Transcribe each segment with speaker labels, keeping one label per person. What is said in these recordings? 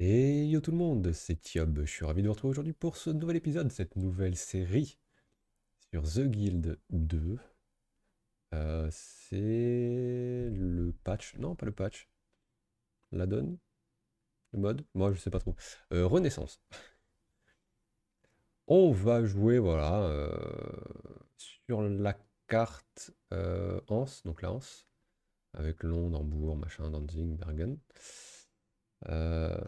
Speaker 1: Et yo tout le monde, c'est Thiob, je suis ravi de vous retrouver aujourd'hui pour ce nouvel épisode, cette nouvelle série sur The Guild 2. Euh, c'est le patch, non pas le patch, la donne, le mode, moi je sais pas trop, euh, Renaissance. On va jouer, voilà, euh, sur la carte Hans, donc la Hans, avec Londres, Hambourg, machin, Danzig, Bergen. Euh,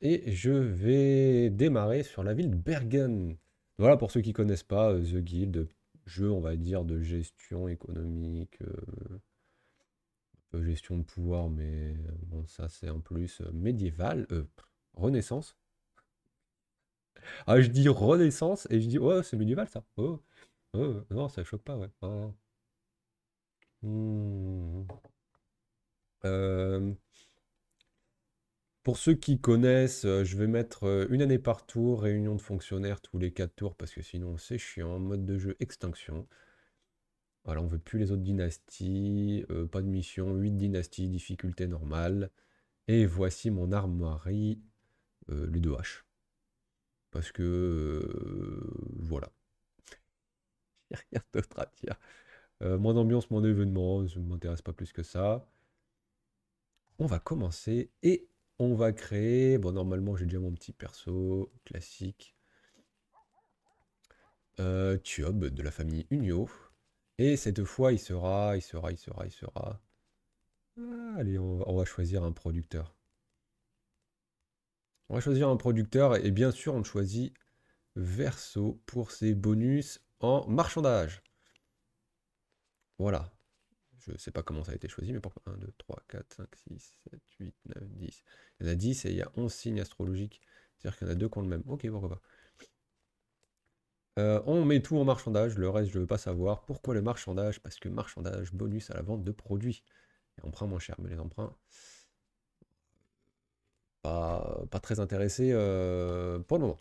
Speaker 1: et je vais démarrer sur la ville de Bergen. Voilà pour ceux qui connaissent pas euh, The Guild, jeu on va dire de gestion économique, euh, gestion de pouvoir, mais bon ça c'est en plus médiéval, Renaissance. Ah, je dis Renaissance et je dis, oh, c'est médiéval ça. Oh, oh, non, ça choque pas, ouais. Hmm. Pour ceux qui connaissent, euh, je vais mettre euh, une année par tour, réunion de fonctionnaires tous les quatre tours, parce que sinon c'est chiant. Mode de jeu extinction. Voilà, on veut plus les autres dynasties. Euh, pas de mission, 8 dynasties, difficulté normale. Et voici mon armoirie, les deux H. Parce que voilà. a rien d'autre à dire. moins d'ambiance, moins d'événements, je ne m'intéresse pas plus que ça. On va commencer et on va créer, bon normalement j'ai déjà mon petit perso classique, euh, Tube de la famille Unio. Et cette fois il sera, il sera, il sera, il sera. Ah, allez, on va, on va choisir un producteur. On va choisir un producteur et bien sûr on choisit Verso pour ses bonus en marchandage. Voilà, je ne sais pas comment ça a été choisi, mais pourquoi 1, 2, 3, 4, 5, 6, 7, 8, 9, 10. Il y en a 10 et il y a 11 signes astrologiques. C'est-à-dire qu'il y en a deux qui ont le même. Ok, pourquoi pas. Euh, on met tout en marchandage, le reste je ne veux pas savoir. Pourquoi le marchandage Parce que marchandage, bonus à la vente de produits. Et emprunt moins cher, mais les emprunts, pas, très intéressé euh, pour le moment.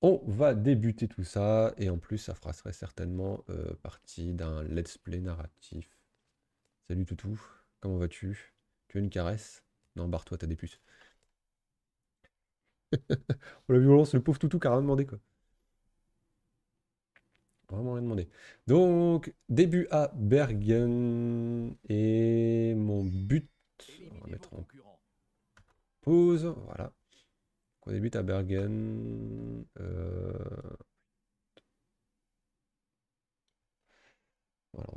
Speaker 1: On va débuter tout ça, et en plus, ça fera certainement euh, partie d'un let's play narratif. Salut Toutou, comment vas-tu Tu as une caresse Non, barre-toi, t'as des puces. On l'a vu le pauvre Toutou qui a rien demandé, quoi. Vraiment rien demandé. Donc, début à Bergen, et mon but... On va mettre en pause, voilà. Euh, on débute à Bergen. Voilà,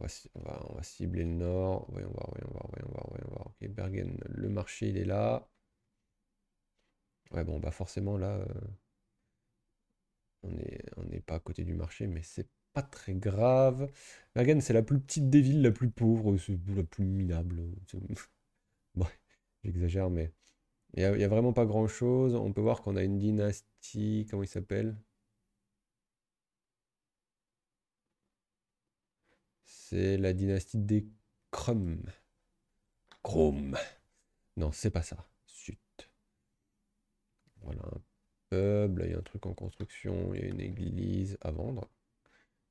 Speaker 1: on, va, cibler le nord. Voyons voir, voyons voir, voyons voir, Ok, Bergen, le marché il est là. Ouais, bon, bah forcément là, euh, on n'est on pas à côté du marché, mais c'est pas très grave. Bergen, c'est la plus petite des villes, la plus pauvre, la plus minable. j'exagère, mais il n'y a, vraiment pas grand-chose. On peut voir qu'on a une dynastie, comment il s'appelle C'est la dynastie des Crum. Chrome. Non, c'est pas ça. Zut. Voilà un peuple, il y a un truc en construction, il y a une église à vendre.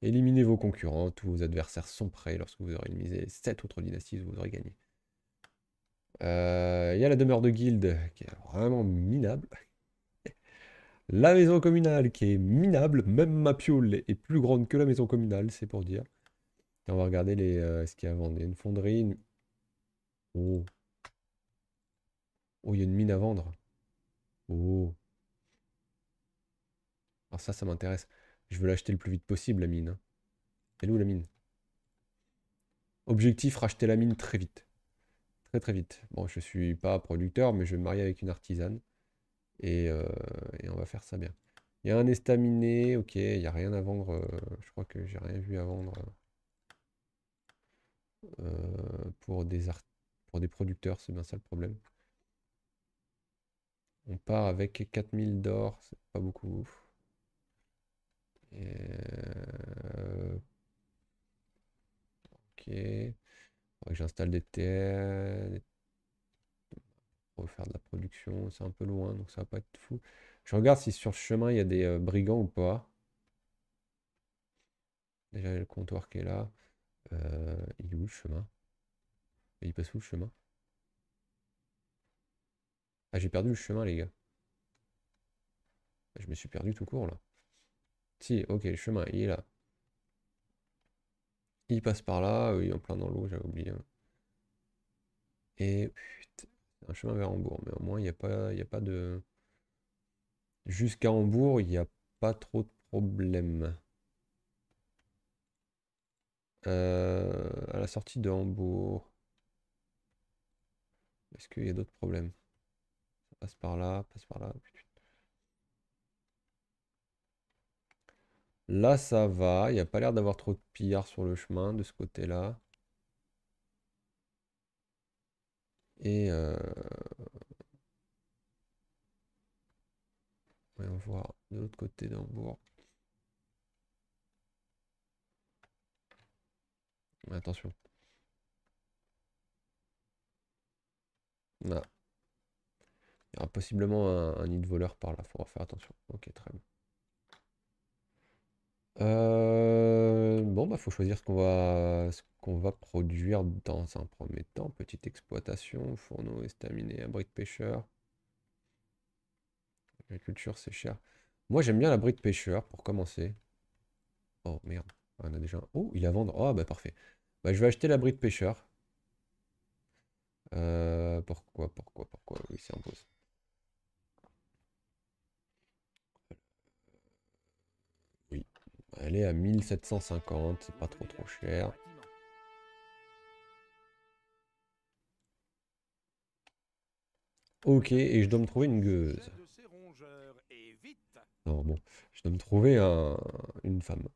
Speaker 1: Éliminez vos concurrents, tous vos adversaires sont prêts. Lorsque vous aurez éliminé cette autre dynastie, vous aurez gagné. Euh, il y a la demeure de guilde qui est vraiment minable. La maison communale qui est minable, même ma pioule est plus grande que la maison communale, c'est pour dire. on va regarder les, euh, ce qu'il y a à vendre. une fonderie. Oh. Oh, il y a une mine à vendre. Oh. Alors ah, ça, ça m'intéresse. Je veux l'acheter le plus vite possible, la mine. Hein. Elle est où la mine Objectif, racheter la mine très vite très très vite. Bon, je suis pas producteur, mais je vais me marier avec une artisane. Et, euh, on va faire ça bien. Il y a un estaminet, ok, il n'y a rien à vendre. Euh, je crois que j'ai rien vu à vendre euh, pour, des art pour des producteurs, c'est bien ça le problème. On part avec 4000 d'or, c'est pas beaucoup. Ok j'installe des TR. Pour faire de la production, c'est un peu loin, donc ça va pas être fou. Je regarde si sur le chemin il y a des euh, brigands ou pas. Déjà, le comptoir qui est là. Euh, il est où le chemin Il passe où le chemin Ah, j'ai perdu le chemin, les gars. Je me suis perdu tout court là. Si, ok, le chemin, il est là. Il passe par là, oui, euh, en plein dans l'eau, j'avais oublié. Hein. Et putain, un chemin vers Hambourg, mais au moins il n'y a, pas, il y a pas de. Jusqu'à Hambourg, il n'y a pas trop de problèmes. Euh, à la sortie de Hambourg, est-ce qu'il y a d'autres problèmes Ça passe par là, passe par là. Là, ça va. Il n'y a pas l'air d'avoir trop de pillards sur le chemin de ce côté-là. Et... Euh... Voyons voir de l'autre côté d'Hambourg. Attention. Là. Il y aura possiblement un, nid de voleur par là. Faudra faire attention. Ok, très bien. Euh, bon, bah, faut choisir ce qu'on va, va produire dans un premier temps. Petite exploitation, fourneau, estaminé, abri de pêcheur. Agriculture, c'est cher. Moi, j'aime bien l'abri de pêcheur pour commencer. Oh merde, ah, on a déjà un. Oh, il a vendre. Oh, bah parfait. Bah, je vais acheter l'abri de pêcheur. Euh, pourquoi, pourquoi, pourquoi Oui, c'est en pause. Elle est à 1750, c'est pas trop trop cher. Ok, et je dois me trouver une gueuse. Non, bon, je dois me trouver un, une femme.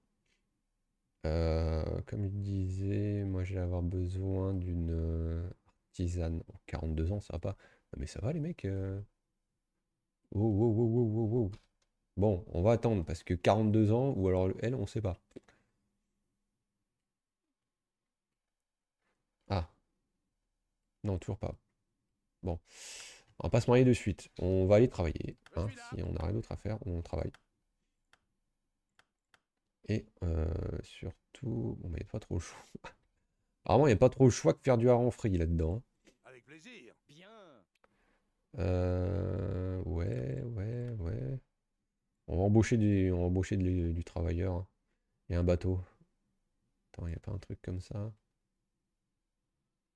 Speaker 1: Euh, comme il disait, moi j'ai avoir besoin d'une euh, artisane. 42 ans, ça va pas. Ah, mais ça va les mecs. Euh. Oh, oh, oh, oh, oh, oh. Bon, on va attendre parce que 42 ans ou alors elle, on ne sait pas. Ah. Non, toujours pas. Bon. On va pas se marier de suite. On va aller travailler. Hein. Si on n'a rien d'autre à faire, on travaille. Et euh, surtout, bon, il n'y a pas trop le choix. Apparemment, il n'y a pas trop le choix que faire du hareng frit là-dedans. Hein. Avec plaisir. Bien. Euh... On va embaucher du, on du, travailleur. Et hein. un bateau. Attends, il n'y a pas un truc comme ça.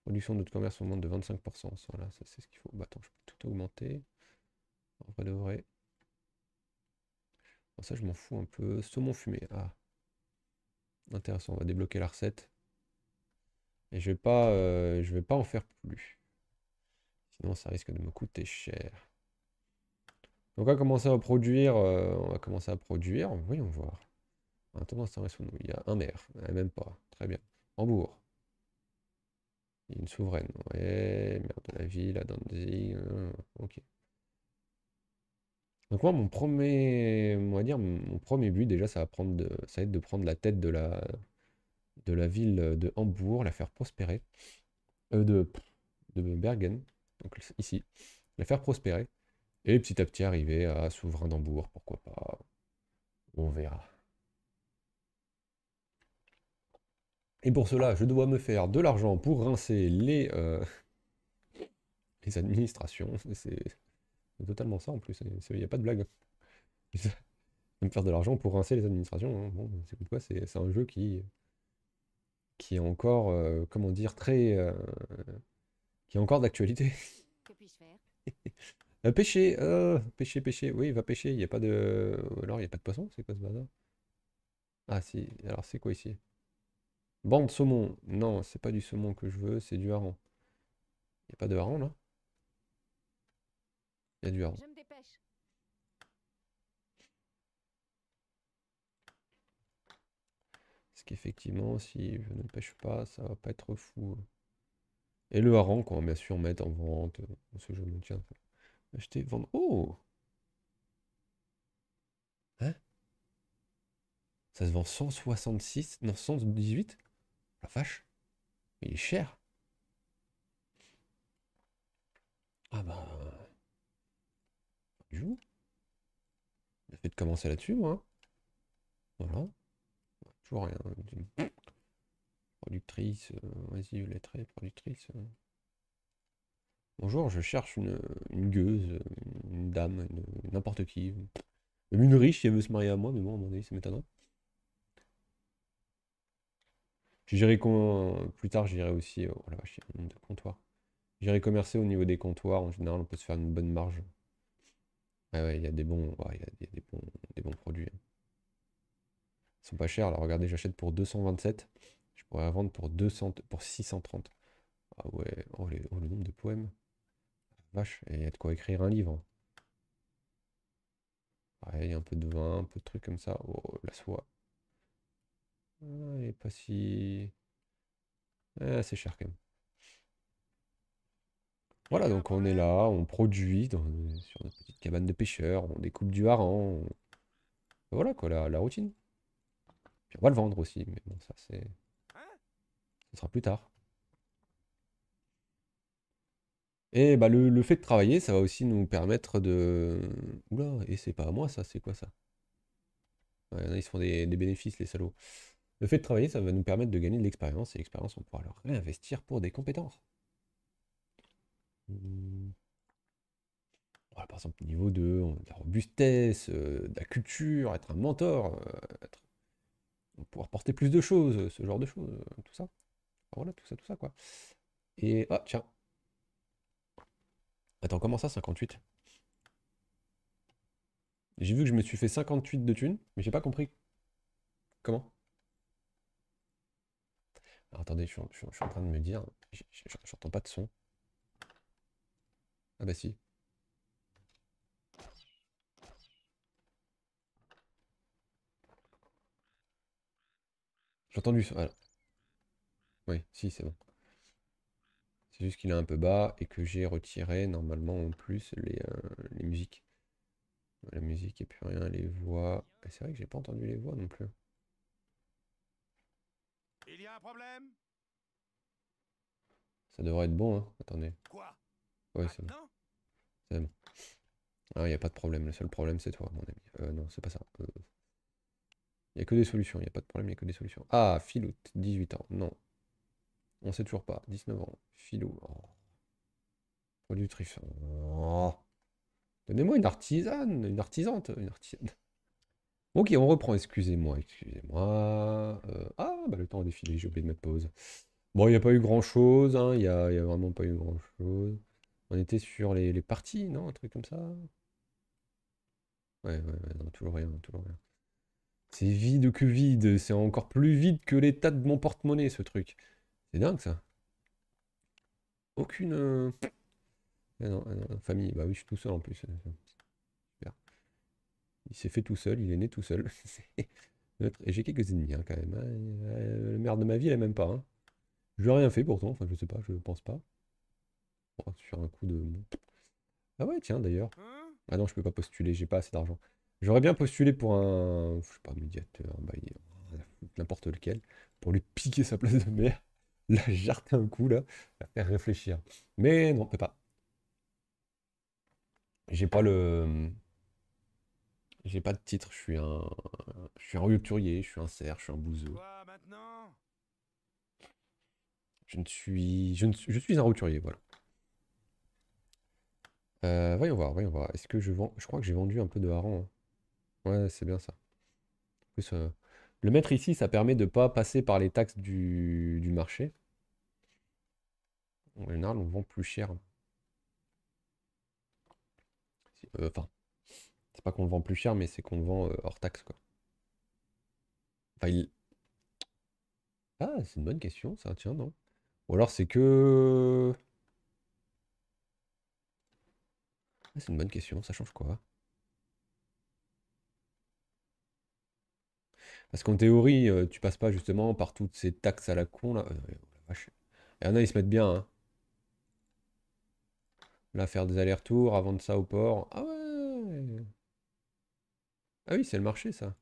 Speaker 1: Production de notre commerce augmente de 25%. Voilà, ça c'est ce qu'il faut. Bah, attends, je peux tout augmenter. En vrai de vrai. ça, je m'en fous un peu. Saumon fumé. Ah. Intéressant, on va débloquer la recette. Et je vais pas, euh, je vais pas en faire plus. Sinon, ça risque de me coûter cher. Donc on va commencer à produire, euh, on va commencer à produire, voyons voir. Attends, ça reste sous nous, il y a un maire, même pas, très bien. Hambourg, une souveraine, ouais, maire de la ville, la Danzig, euh, ok. Donc moi, mon premier, dire, mon premier but, déjà, ça va, prendre de, ça être de prendre la tête de la, de la ville de Hambourg, la faire prospérer, euh, de, de Bergen, donc ici, la faire prospérer. Et petit à petit arriver à Souverain d'Ambourg, pourquoi pas. On verra. Et pour cela, je dois me faire de l'argent pour rincer les, euh, les administrations. C'est totalement ça en plus, il n'y a pas de blague. me faire de l'argent pour rincer les administrations. Hein. Bon, c'est quoi C'est un jeu qui, qui est encore, euh, comment dire, très. Euh, qui est encore d'actualité. Euh, pêcher, euh, pêcher, pêcher. Oui, va pêcher. Il n'y a pas de. Alors, il n'y a pas de poisson C'est quoi ce bazar Ah, si. Alors, c'est quoi ici Bande saumon. Non, c'est pas du saumon que je veux, c'est du hareng. Il n'y a pas de hareng là Il y a du hareng. Parce qu'effectivement, si je ne pêche pas, ça va pas être fou. Et le hareng qu'on va bien sûr mettre en vente. Euh, ce jeu me tient. Acheter, vendre. Oh Hein Ça se vend 166, non 118 La vache Il est cher Ah bah. Du coup, fait de commencer là-dessus, moi. Voilà. Toujours rien. Productrice, vas-y, euh, lettrée, productrice. Euh. Bonjour, je cherche une, gueuse, une dame, n'importe qui. une riche qui veut se marier à moi, mais bon, à mon avis, ça m'étonnerait. plus tard, j'irai aussi. Euh, oh la comptoirs. J'irai commercer au niveau des comptoirs. En général, on peut se faire une bonne marge. il y a des bons, il y a, des bons, produits. Hein. Ils ne sont pas chers. Alors, regardez, j'achète pour 227. Je pourrais vendre pour 630. Ah ouais, oh, oh le nombre de poèmes vache, il y a de quoi écrire un livre. il y a un peu de vin, un peu de trucs comme ça. Oh, la soie. Ah, elle est pas si... Ah, c'est cher quand même. Voilà, ah donc on est là, on produit sur notre petite cabane de pêcheurs, on découpe du hareng. Ben voilà quoi, la, routine. Puis on va le vendre aussi, mais bon, ça c'est... Hein ce sera plus tard. Et bah, le, fait de travailler, ça va aussi nous permettre de... Oula, et c'est pas à moi ça, c'est quoi ça ils se font des, bénéfices, les salauds. Le fait de travailler, ça va nous permettre de gagner de l'expérience, et l'expérience, on pourra alors réinvestir pour des compétences. Mmh. par exemple, niveau de, euh, la robustesse, euh, de la culture, être un mentor, euh, pouvoir porter plus de choses, ce genre de choses, tout ça. Voilà, tout ça, tout ça, quoi. Et, ah, tiens, Attends, comment ça 58 J'ai vu que je me suis fait 58 de thunes, mais j'ai pas compris. Comment attendez, je suis, en, train de me dire. J'entends pas de son. Ah bah si. J'ai entendu son. Oui, si, c'est bon. C'est juste qu'il est un peu bas et que j'ai retiré normalement en plus les, euh, musiques. La musique et plus rien, les voix. C'est vrai que j'ai pas entendu les voix non plus. Il y a un problème Ça devrait être bon, hein. Attendez. Quoi Ouais, c'est bon. C'est bon. Ah, il n'y ah, a pas de problème. Le seul problème, c'est toi, mon ami. Euh, non, c'est pas ça. Il euh. n'y a que des solutions. Il n'y a pas de problème, il n'y a que des solutions. Ah, Filoute, 18 ans. Non, on sait toujours pas. 19 ans. Philo. Oh. oh. Donnez-moi une artisane, une artisante, une artisane. Ok, on reprend, excusez-moi, excusez-moi. Euh, ah, bah le temps a défilé, j'ai oublié de mettre pause. Bon, il n'y a pas eu grand-chose, hein. il n'y a, y a, vraiment pas eu grand-chose. On était sur les, parties, non Un truc comme ça Ouais, ouais, ouais, toujours rien, toujours rien. C'est vide que vide, c'est encore plus vide que l'état de mon porte-monnaie, ce truc. C'est dingue ça. Aucune. Euh, ah non, ah non, famille, bah oui, je suis tout seul en plus. Il s'est fait tout seul, il est né tout seul. Et j'ai quelques ennemis hein, quand même. Hein. Euh, le maire de ma vie, elle même pas. Hein. Je n'ai rien fait pourtant, enfin je sais pas, je pense pas. Oh, sur un coup de. Ah ouais, tiens d'ailleurs. Ah non, je peux pas postuler, j'ai pas assez d'argent. J'aurais bien postulé pour un. Je sais pas, médiateur, n'importe lequel, pour lui piquer sa place de maire. la jarte un coup, là, la faire réfléchir. Mais non, peut pas. J'ai pas le. Euh, j'ai pas de titre, je suis un. Je suis un rupturier, je suis un cerf, je suis un bouseux. Je ne suis. Je, suis un rupturier, voilà. Euh, voyons voir, voyons voir. Est-ce que je vends. Je crois que j'ai vendu un peu de harangue. Hein. Ouais, c'est bien ça. Euh, le mettre ici, ça permet de ne pas passer par les taxes du, marché. On général, on vend plus cher. Euh, enfin, c'est pas qu'on le vend plus cher, mais c'est qu'on le vend euh, hors taxe, quoi. Ah, c'est une bonne question, ça, tiens, non. Ou alors c'est que... Ah, c'est une bonne question, ça change quoi Parce qu'en théorie, euh, tu passes pas justement par toutes ces taxes à la con là. Euh, il y en a, ils se mettent bien. Hein. Là, faire des allers-retours, avant de ça au port. Ah ouais Ah oui, c'est le marché ça.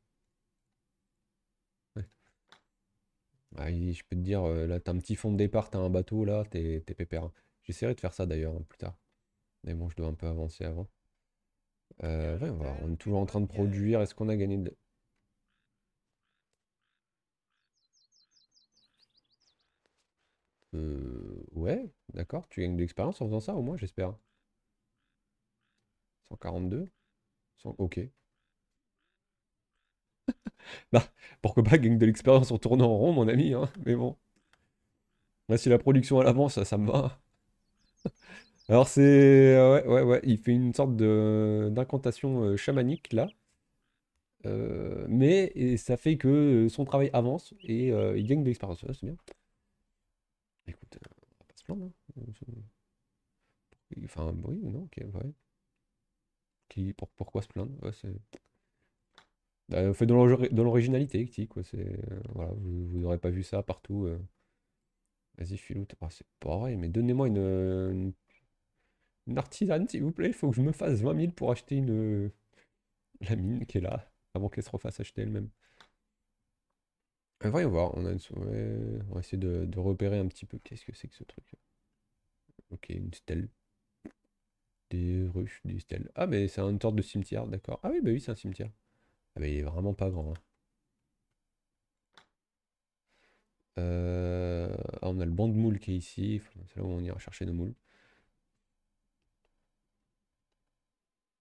Speaker 1: Bah, je peux te dire, euh, là, t'as un petit fond de départ, t'as un bateau là, t'es pépère. Hein. J'essaierai de faire ça d'ailleurs hein, plus tard. Mais bon, je dois un peu avancer avant. on, on, est toujours en train de produire. Est-ce qu'on a gagné de... Euh, ouais, d'accord. Tu gagnes de l'expérience en faisant ça, au moins, j'espère. 142 Ok. bah, pourquoi pas gagner de l'expérience en tournant en rond, mon ami, hein, mais bon. si la production à l'avance, ça, me va. Alors, c'est. Euh, ouais, ouais, ouais. Il fait une sorte de... d'incantation euh, chamanique, là. mais ça fait que son travail avance et il gagne de l'expérience. c'est bien. Écoute, euh, on va pas se plaindre. Enfin, oui, ou non, ok, ouais. Qui, pour, pourquoi se plaindre ouais, c'est... Bah, fait dans, l'originalité, quoi. C'est, euh, voilà, vous n'aurez pas vu ça partout. Euh. Vas-y, filoute. c'est pas vrai, mais donnez-moi une, artisane, s'il vous plaît. Il faut que je me fasse 20 000 pour acheter une, la mine qui est là, avant qu'elle se refasse acheter elle-même. Voyons voir, on, a va essayer de, repérer un petit peu qu'est-ce que c'est que ce truc. Ok, une stèle. Des ruches, des stèles. Ah, mais c'est un sorte de cimetière, d'accord. Ah oui, bah oui, c'est un cimetière. Ah, mais il est vraiment pas grand. Hein. Euh, ah, on a le banc de moules qui est ici. C'est là où on ira chercher nos moules.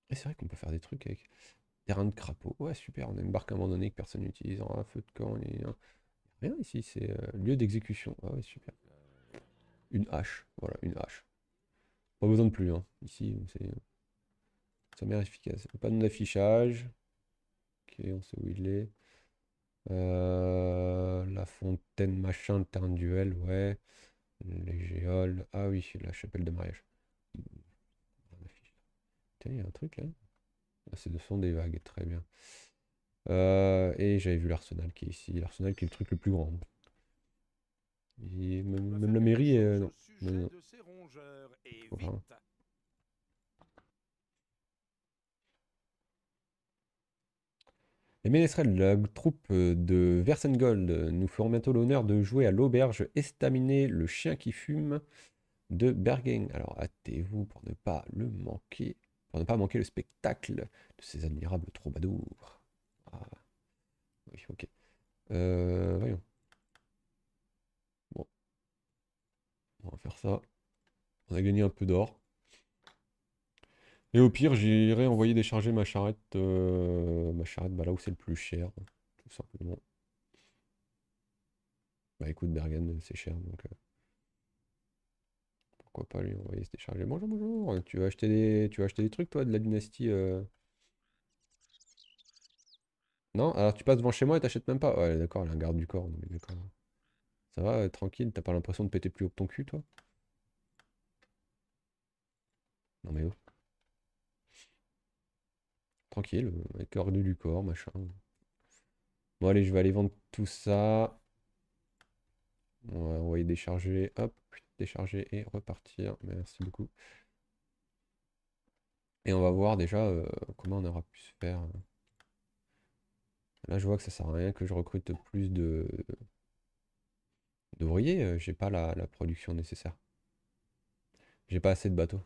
Speaker 1: Et c'est vrai qu'on peut faire des trucs avec. Terrain de crapaud. Ouais, super. On a une barque abandonnée que personne n'utilise. Un feu de camp. Rien ici. C'est euh, lieu d'exécution. Ah ouais, super. Une hache. Voilà, une hache. Pas besoin de plus. Hein. Ici, c'est. Ça mère efficace. Le panneau d'affichage. Ok, on sait où il est. Euh, la fontaine, machin, le terrain de duel, ouais. Les géoles. Ah oui, la chapelle de mariage. Tiens, il y a un truc là. Ah, c'est de sont des vagues, très bien. Euh, et j'avais vu l'Arsenal qui est ici. L'Arsenal qui est le truc le plus grand. même, la mairie, euh, est. Les ménestrels la troupe de Versengold nous feront bientôt l'honneur de jouer à l'auberge Estaminé, le chien qui fume de Bergen. Alors hâtez-vous pour ne pas le manquer ne pas manquer le spectacle de ces admirables troubadours. Ah. ok. Euh, voyons. On va faire ça. On a gagné un peu d'or. Et au pire, j'irai envoyer décharger ma charrette, euh, ma charrette bah, là où c'est le plus cher, tout simplement. Bah écoute, Bergen, c'est cher, donc... Euh, pas lui envoyer se décharger. Bonjour, bonjour. Euh, tu vas acheter des, tu vas acheter des trucs, toi, de la dynastie euh? Non Alors, tu passes devant chez moi et t'achètes même pas. Ouais, d'accord, elle a un garde du corps. D'accord. Ça va, euh, tranquille, t'as pas l'impression de péter plus haut que ton cul, toi Non, mais oh. Tranquille, avec garde du corps, machin. Bon, allez, je vais aller vendre tout ça. On va envoyer décharger. Hop, décharger et repartir. Merci beaucoup. Et on va voir déjà euh, comment on aura pu se faire. Là, je vois que ça sert à rien que je recrute plus de d'ouvriers. Euh, j'ai pas la, production nécessaire. J'ai pas assez de bateaux.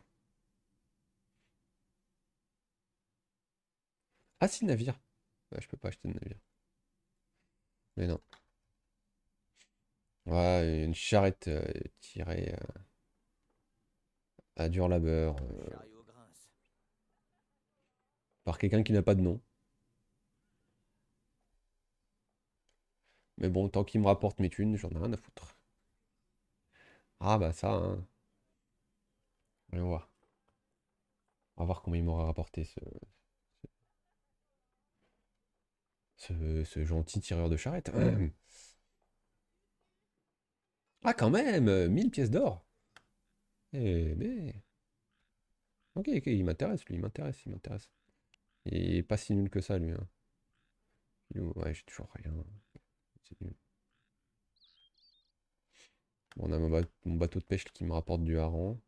Speaker 1: Ah si, navire. je peux pas acheter de navire. Mais non une charrette euh, tirée euh, à dur labeur. Euh, par quelqu'un qui n'a pas de nom. Mais bon, tant qu'il me rapporte mes thunes, j'en ai rien à foutre. Ah bah ça, hein. Allez voir. On va voir comment il m'aura rapporté ce... ce... gentil tireur de charrette. Ah, quand même 1000 euh, pièces d'or Eh, mais... Ok, ok, il m'intéresse, lui, il m'intéresse, il m'intéresse. Il est pas si nul que ça, lui. Hein. Ouais, j'ai toujours rien. Bon, on a mon, bateau de pêche qui me rapporte du hareng.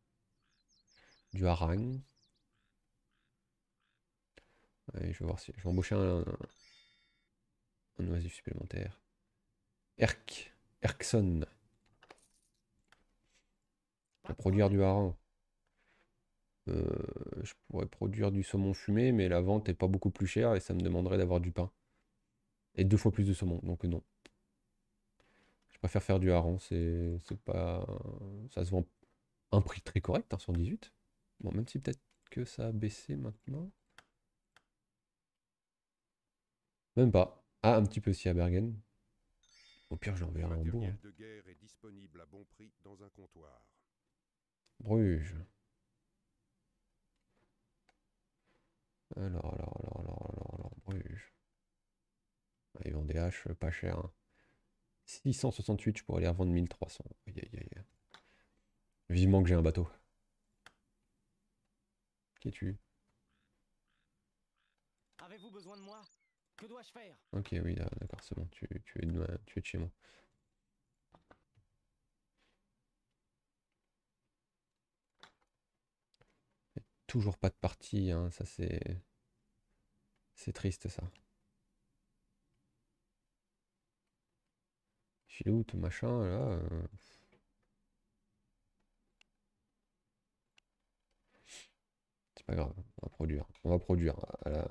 Speaker 1: Du harang. Ouais, je vais voir si... Je vais embaucher un, un, un supplémentaire. Erk. Erkson pour produire du hareng. Euh, je pourrais produire du saumon fumé, mais la vente est pas beaucoup plus chère et ça me demanderait d'avoir du pain. Et deux fois plus de saumon, donc non. Je préfère faire du hareng, c'est pas. Ça se vend un prix très correct, 118. Hein, bon, même si peut-être que ça a baissé maintenant. Même pas. Ah, un petit peu si à Bergen. Au pire, je l'enverrai guerre est disponible à bon prix dans un comptoir. Bruges. Alors, alors, alors, alors, alors, Bruges. Ah, ils vendent des haches pas cher. 668, hein. je pourrais les revendre 1300. Aïe, aïe, aïe. Vivement que j'ai un bateau. Qui es-tu Avez-vous besoin de moi Que dois-je faire Ok, oui, ah, d'accord, c'est bon, tu, tu, tu es de chez moi. toujours pas de partie, hein, ça c'est... C'est triste ça. Filoute, machin, là... Euh, c'est pas grave, on va produire. On va produire à la...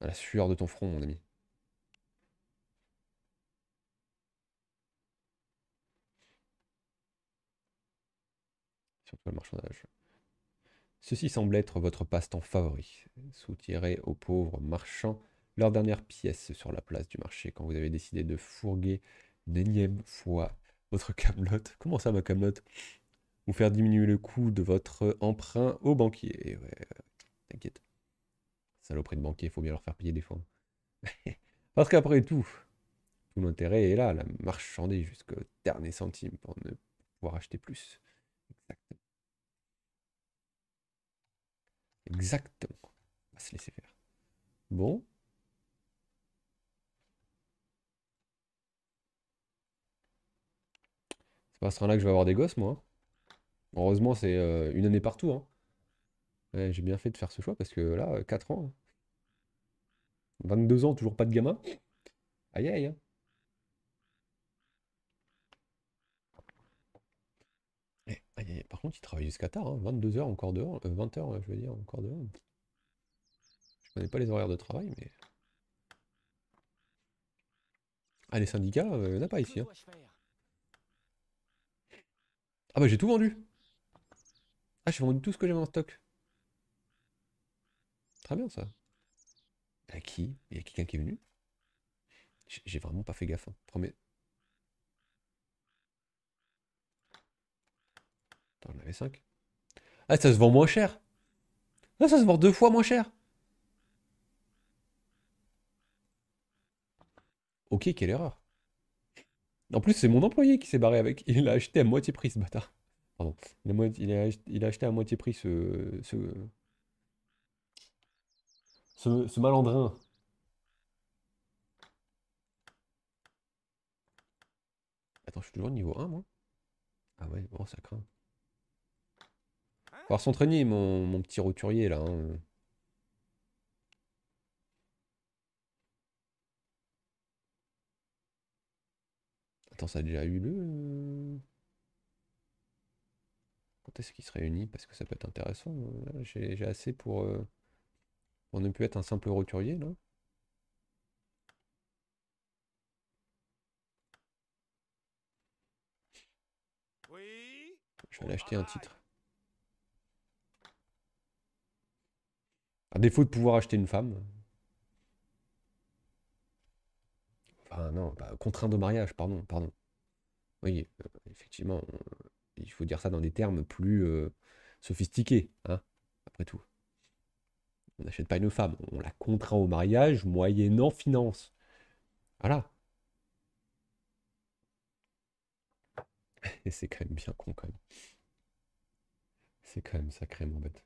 Speaker 1: À la sueur de ton front, mon ami. surtout le marchandage. Ceci semble être votre passe-temps favori. Soutirez aux pauvres marchands leur dernière pièce sur la place du marché quand vous avez décidé de fourguer une énième fois votre camelote. Comment ça, ma camelote Vous faire diminuer le coût de votre emprunt au banquier. Eh ouais, t'inquiète. Saloperie de banquier, faut bien leur faire payer des fois. Hein. Parce qu'après tout, tout l'intérêt est là, la marchander jusqu'au dernier centime pour ne pouvoir acheter plus. Exact. Exactement. On va se laisser faire. Bon. C'est pas ce train-là que je vais avoir des gosses, moi. Hein. Heureusement, c'est euh, une année partout. Hein. J'ai bien fait de faire ce choix parce que là, 4 euh, ans. 22 hein. ans, toujours pas de gamin. Aïe aïe. Ah, par contre, il travaille jusqu'à tard, 22h hein. encore dehors, 20h, euh, je veux dire, encore dehors. Je connais pas les horaires de travail, mais. Ah, les syndicats, euh, il n'y en a pas ici. Hein. Ah, bah j'ai tout vendu Ah, j'ai vendu tout ce que j'avais en stock. Très bien ça. À qui Il y a quelqu'un qui est venu J'ai vraiment pas fait gaffe, hein. Attends, j'en avais 5. Ah, ça se vend moins cher. Non, ah, ça se vend deux fois moins cher. Ok, quelle erreur. En plus, c'est mon employé qui s'est barré avec. Il a acheté à moitié prix, ce bâtard. Pardon. Il a, acheté, à moitié prix ce, ce, ce, ce malandrin. Attends, je suis toujours niveau 1, moi. Ah ouais, bon, oh, ça craint. Voir s'entraîner, mon, petit roturier, là. Hein. Attends, ça a déjà eu le... Euh. Quand est-ce qu'il se réunit Parce que ça peut être intéressant. Hein. J'ai assez pour... Euh, On ne plus être un simple roturier, là. Je vais l'acheter acheter un titre. défaut de pouvoir acheter une femme. Enfin, non, bah, contraint de mariage, pardon, pardon. Oui, euh, effectivement, euh, il faut dire ça dans des termes plus euh, sophistiqués, hein, après tout. On n'achète pas une femme, on la contraint au mariage moyennant finance. Voilà. Et c'est quand même bien con, quand même. C'est quand même sacrément bête.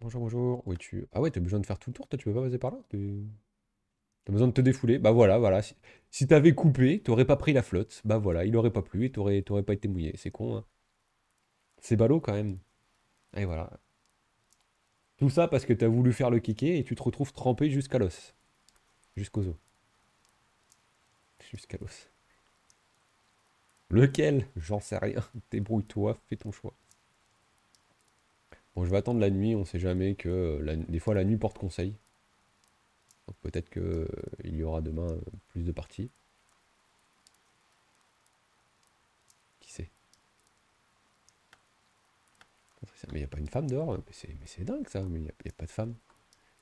Speaker 1: Bonjour, bonjour. tu... Ah ouais, t'as besoin de faire tout le tour, toi, tu peux pas passer par là T'as besoin de te défouler Bah voilà, voilà. Si, si t'avais coupé, t'aurais pas pris la flotte. Bah voilà, il aurait pas plu et t'aurais pas été mouillé. C'est con, hein. C'est ballot quand même. Et voilà. Tout ça parce que t'as voulu faire le kiké et tu te retrouves trempé jusqu'à l'os. Jusqu'aux os. Jusqu'à l'os. Lequel J'en sais rien. Débrouille-toi, fais ton choix. Bon, je vais attendre la nuit, on sait jamais que... Euh, des fois, la nuit porte conseil. Donc peut-être que euh, il y aura demain euh, plus de parties. Qui sait Mais il n'y a pas une femme dehors, mais c'est dingue ça, mais il n'y a, pas de femme.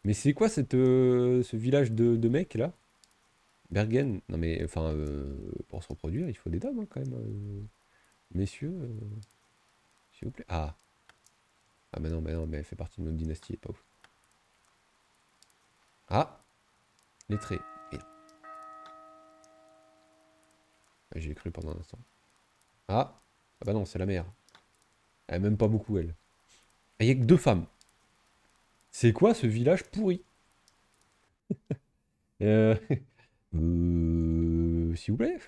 Speaker 1: Mais c'est quoi ce village de, mecs là Bergen Non mais, enfin, pour se reproduire, il faut des dames hein, quand même. messieurs, s'il vous plaît. Ah ah bah non, bah non, mais elle fait partie de notre dynastie, pas ouf. Ah Les traits. Ah, J'ai cru pendant un instant. Ah Ah bah non, c'est la mère. Elle même pas beaucoup, elle. Ah, il y a que deux femmes. C'est quoi ce village pourri euh... euh... S'il vous plaît.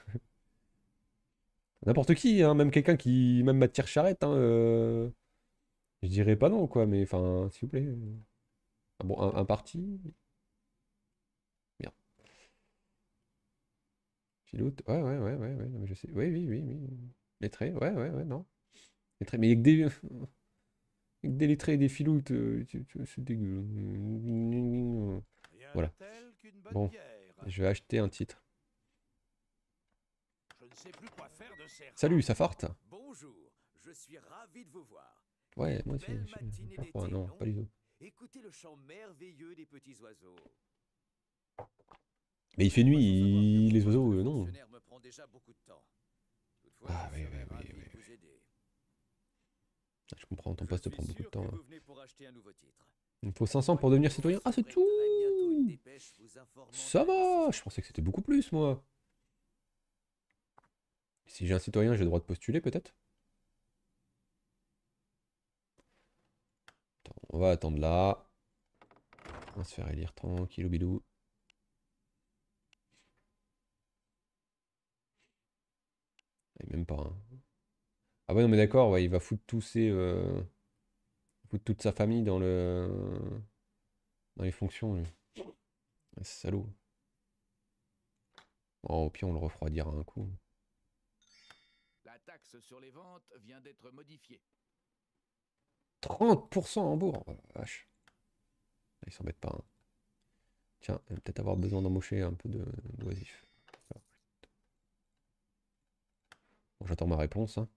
Speaker 1: N'importe qui, hein, même quelqu'un qui... Même tire Charrette, hein, euh. Je dirais pas non, quoi, mais enfin, s'il vous plaît. Ah bon, un, parti Bien Pilote Ouais, ouais, ouais, ouais, ouais, je sais. Oui, oui, oui, oui. Lettré Ouais, ouais, ouais, non. Lettré, mais il n'y a que des. que des lettrés et des filoutes, c'est dégueu. Voilà. Bon, je vais acheter un titre. Salut, ça forte. Bonjour, je suis ravi de vous voir. Ouais, moi aussi. non, pas du tout. oiseaux. Mais il fait nuit, les oiseaux, euh, non. ah oui, oui, oui, oui. Ah, je comprends, ton poste te prend beaucoup de temps. Hein. Il me faut 500 pour devenir citoyen. Ah, c'est tout Ça va Je pensais que c'était beaucoup plus, moi. Si j'ai un citoyen, j'ai le droit de postuler, peut-être On va attendre là. On va se faire élire tranquille bidou. Ah, Et même pas. Hein. Ah ouais, non mais d'accord, il va foutre tous ses... Euh, toute sa famille dans le... Dans les fonctions, lui. Ah, salaud. Oh, au pire, on le refroidira un coup. La taxe sur les ventes vient d'être modifiée. 30% en bourre, oh, vache. Ils s'embête pas. Hein. Tiens, il va peut-être avoir besoin d'embaucher un peu d'oisifs. Bon, j'attends ma réponse. Hein.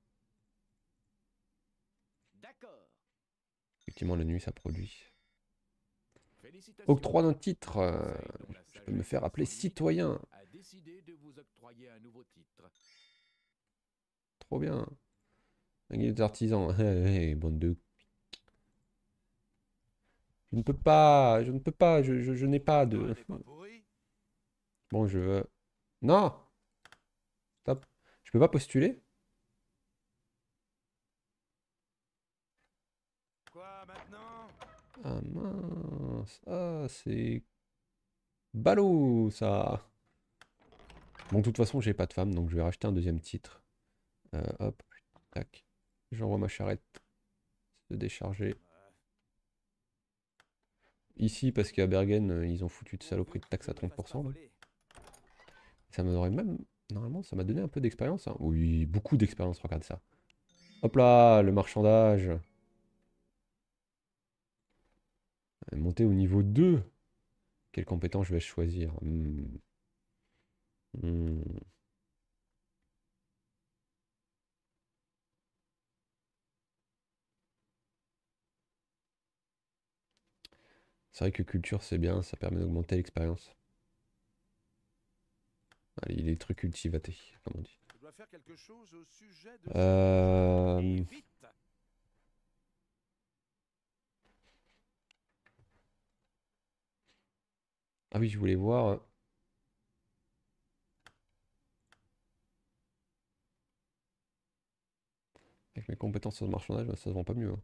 Speaker 1: Effectivement, la nuit, ça produit. Octroi d'un titre. Euh, je peux me faire appeler citoyen. un Trop bien. Un guide d'artisan. Bonne de je ne peux pas, je ne peux pas, je, n'ai pas de... Bon, je veux... Non Stop. Je peux pas postuler Ah mince Ah, c'est... Ballot, ça Bon, de toute façon, j'ai pas de femme, donc je vais racheter un deuxième titre. Euh, hop, tac. J'envoie ma charrette De décharger. Ici, parce qu'à Bergen, euh, ils ont foutu de saloperie de taxes à 30%. Ça m'aurait même... Normalement, ça m'a donné un peu d'expérience. Hein. Oui, beaucoup d'expérience, regarde ça. Hop là, le marchandage. Euh, monter au niveau 2. Quelle compétence je vais choisir hmm. Hmm. C'est vrai que culture, c'est bien, ça permet d'augmenter l'expérience. Allez, il est très cultivaté, comme on dit. Ah oui, je voulais voir. Euh, avec mes compétences en marchandage, bah, ça se vend pas mieux. Hein.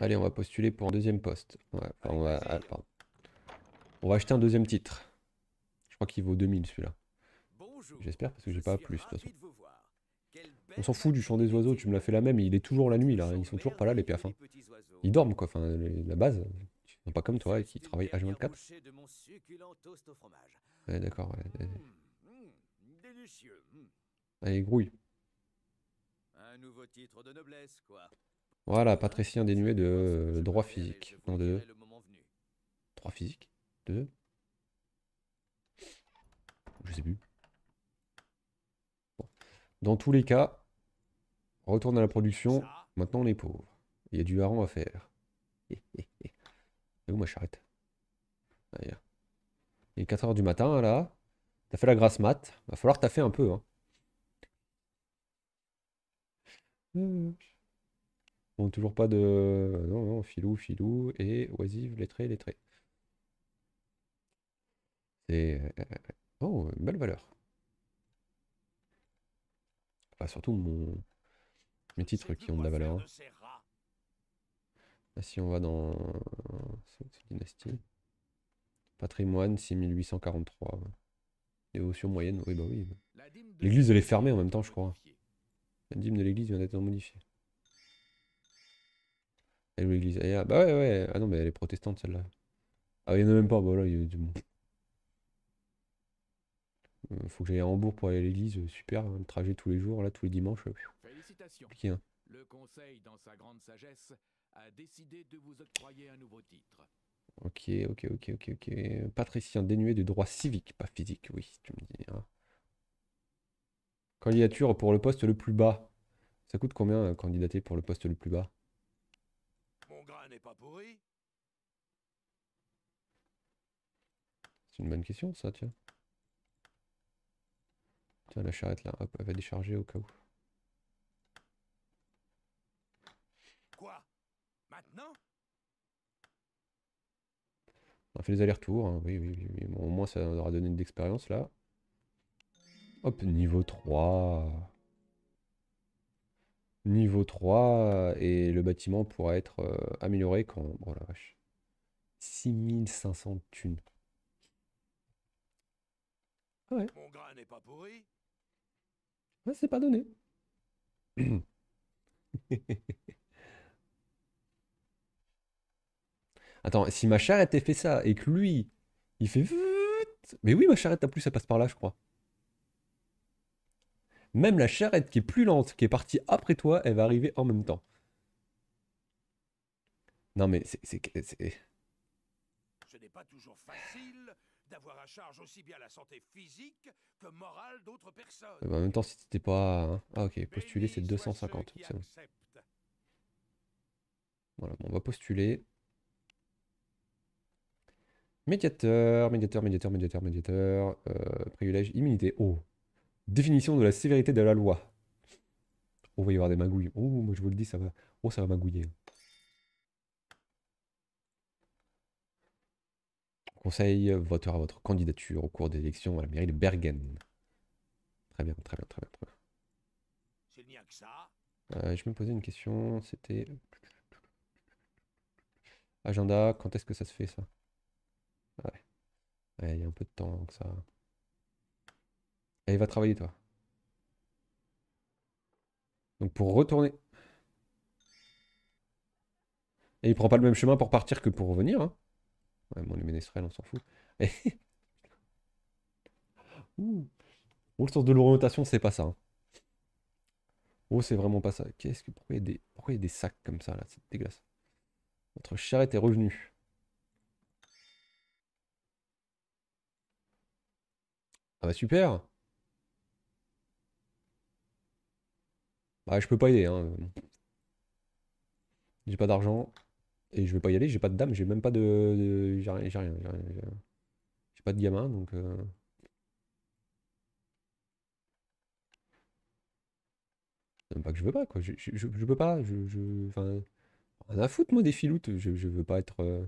Speaker 1: Allez, on va postuler pour un deuxième poste. on, va, acheter un deuxième titre. Je crois qu'il vaut 2000 celui-là. J'espère parce que j'ai pas plus de toute façon. On s'en fout du chant des oiseaux, tu me l'as fait la même, il est toujours la nuit là, ils sont toujours pas là les piafins. Hein. Ils dorment quoi, enfin la base, ils pas comme toi et qui travaillent H24. Ouais d'accord, ouais. Hum, hum, hum. Allez, grouille. Un nouveau titre de noblesse quoi. Voilà, patricien dénué de euh, droit physique. Non, de Droit physique De Je sais plus. Dans tous les cas, retourne à la production. Maintenant, on est pauvres. Il y a du harangue à faire. Et où ma charrette hein. Il est 4h du matin, là. T'as fait la grasse mat. Va falloir fait un peu. Hein. Bon, toujours pas de. Euh, non, non, filou, filou, et oisive, lettré, lettré. C'est. Euh, euh, oh, une belle valeur. pas surtout mon... mes titres qui ont de la valeur. si on va dans. C'est dynastie. Patrimoine 6843. Dévotion moyenne, oui, bah oui. L'église, elle est fermée en même temps, je crois. La dîme de l'église vient d'être modifiée. Elle l'église. Ah, ouais, ouais. Ah non, mais elle est protestante celle-là. Ah, il y en a même pas. Bah là, il y a du monde. Euh, faut que j'aille à Hambourg pour aller à l'église. Euh, super, hein, le trajet tous les jours, là, tous les dimanches. Euh, Félicitations. Hein. Le conseil, dans sa grande sagesse, a décidé de vous octroyer un nouveau titre. Ok, ok, ok, ok, ok. Patricien dénué de droit civique, pas physique, oui, tu me dis. Hein. Candidature pour le poste le plus bas. Ça coûte combien candidater pour le poste le plus bas n'est pas pourri. C'est une bonne question ça, tiens. Tiens, la charrette là, hop, elle va décharger au cas où. Quoi Maintenant On fait les allers-retours, hein. oui, oui, oui, au moins ça aura donné de l'expérience là. Hop, niveau 3 niveau 3 euh, et le bâtiment pourra être euh, amélioré quand. Oh vache. 6500 thunes. Ah ouais. Mon grain n'est pas pourri. Ah, c'est pas donné. Attends, si ma charrette a fait ça et que lui, il fait. Mais oui, ma charrette, en plus, ça passe par là, je crois. Même la charrette qui est plus lente, qui est partie après toi, elle va arriver en même temps. Non mais c'est... pas toujours facile d'avoir à charge aussi bien la santé physique que morale d'autres personnes. Eh ben, en même temps, si t'étais pas... Hein. Ah ok, postuler c'est 250, c'est bon. Voilà, on va postuler. Médiateur, médiateur, médiateur, médiateur, médiateur, euh, privilège, immunité. Oh, Définition de la sévérité de la loi. On va y avoir des magouilles. Oh, moi je vous le dis, ça va. Oh, ça va magouiller. Conseil votera votre candidature au cours des élections à la mairie de Bergen. Très bien, très bien, très bien, très bien. Euh, je me posais une question, c'était... Agenda, quand est-ce que ça se fait ça Ouais, il y a un peu de temps que ça il va travailler, toi. Donc pour retourner. Et il prend pas le même chemin pour partir que pour revenir. Hein. Ouais, bon, les ménestrels, on s'en fout. Oh, le sens de l'orientation, c'est pas ça. Hein. Oh, c'est vraiment pas ça. Qu'est-ce que pourquoi il y a des pourquoi des sacs comme ça là, c'est dégueulasse. Votre charrette est revenue. Ah bah super. Bah, je peux pas aider. Hein. J'ai pas d'argent. Et je vais pas y aller, j'ai pas de dame, j'ai même pas de. j'ai rien, j'ai rien. J'ai pas de gamin, donc. Euh. pas que je veux pas, quoi. Je, je, peux pas. Je, je, enfin. On a foutre, moi, des filoutes. Je, veux pas être. Euh.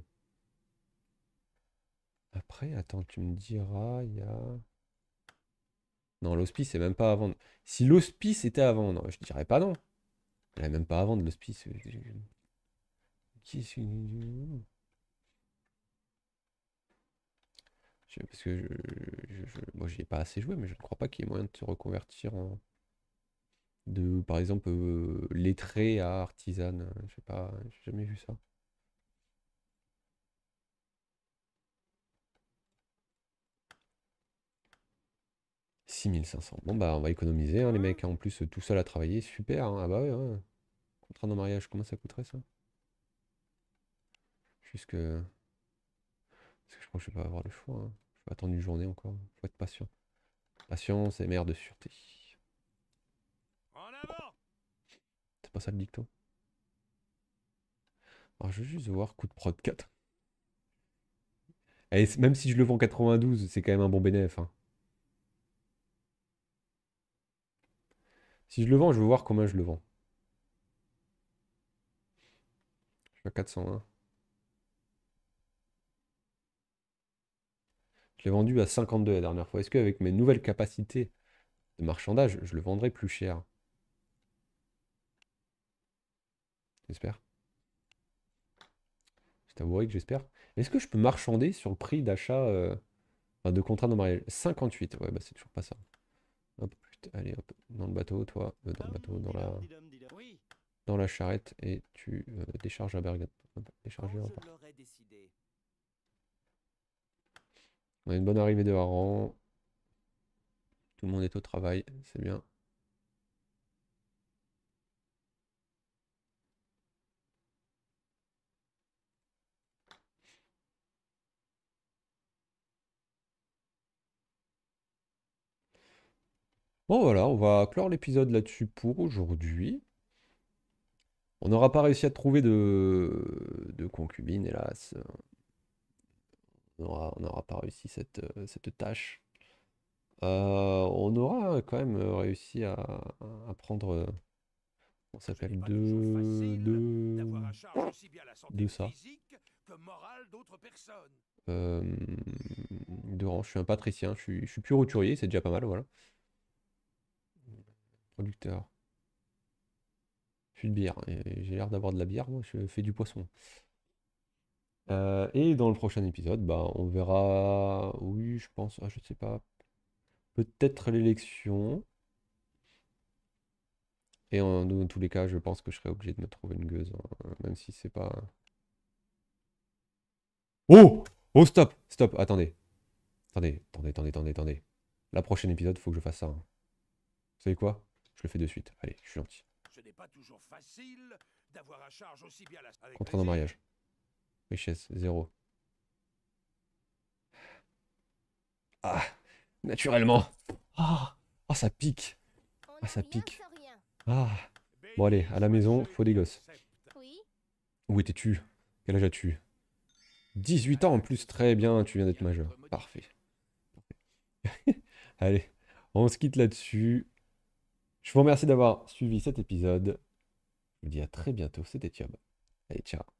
Speaker 1: Après, attends, tu me diras, il y a. Non, l'hospice, c'est même pas à vendre. Si l'hospice était à vendre, je dirais pas non. Elle est même pas avant de l'hospice. Qui Parce que je, je, moi, j'y ai pas assez joué, mais je ne crois pas qu'il y ait moyen de se reconvertir en. De, par exemple, euh, lettré à artisan. Je sais pas, j'ai jamais vu ça. 6500. Bon bah on va économiser hein, les mecs hein. en plus tout seul à travailler, super. Hein. Ah bah ouais, ouais. Contrat de mariage, comment ça coûterait ça Jusque... Parce que je crois que je vais pas avoir le choix. Hein. Je vais attendre une journée encore. Faut être patient. Patience et mère de sûreté. C'est pas ça le dicto Alors je veux juste voir coup de prod 4. Et eh, même si je le vends 92, c'est quand même un bon bénéf. Hein. Si je le vends, je veux voir comment je le vends. Je suis à 401. Je l'ai vendu à 52 la dernière fois. Est-ce qu'avec mes nouvelles capacités de marchandage, je le vendrai plus cher J'espère. C'est avoué que j'espère. Est-ce que je peux marchander sur le prix d'achat euh, de contrat de mariage 58, ouais, bah c'est toujours pas ça. Hop allez hop, dans le bateau, toi, euh, dans le bateau, dans la, dans la charrette, et tu euh, décharges la bergade. on a une bonne arrivée de Haran. Tout le monde est au travail, c'est bien. Bon voilà, on va clore l'épisode là-dessus pour aujourd'hui. On n'aura pas réussi à trouver de, concubines, concubine, hélas. On n'aura pas réussi cette, tâche. Euh, on aura quand même réussi à, prendre. Euh, on s'appelle deux. Deux. ça. Euh, de Je suis un patricien, je suis, pur suis c'est déjà pas mal, voilà. Producteur. Fût de bière. J'ai l'air d'avoir de la bière, moi je fais du poisson. Euh, et dans le prochain épisode, bah, on verra. Oui, je pense. Ah, je sais pas. Peut-être l'élection. Et en, dans tous les cas, je pense que je serai obligé de me trouver une gueuse, hein, même si c'est pas. Oh Oh, stop Stop Attendez. Attendez, attendez, attendez, attendez, attendez. La prochaine épisode, faut que je fasse ça. Hein. Vous savez quoi je le fais de suite. Allez, je suis gentil. Ce Contrat de mariage. Richesse, zéro. Ah, naturellement. Ah, ça pique. Ah, ça pique. Ah. ah. Bon, allez, à la maison, faut des gosses. Où étais-tu Quel âge as-tu 18 ans en plus, très bien, tu viens d'être majeur. Parfait. allez, on se quitte là-dessus. Je vous remercie d'avoir suivi cet épisode. Je vous dis à très bientôt. C'était Thiob. Allez, ciao.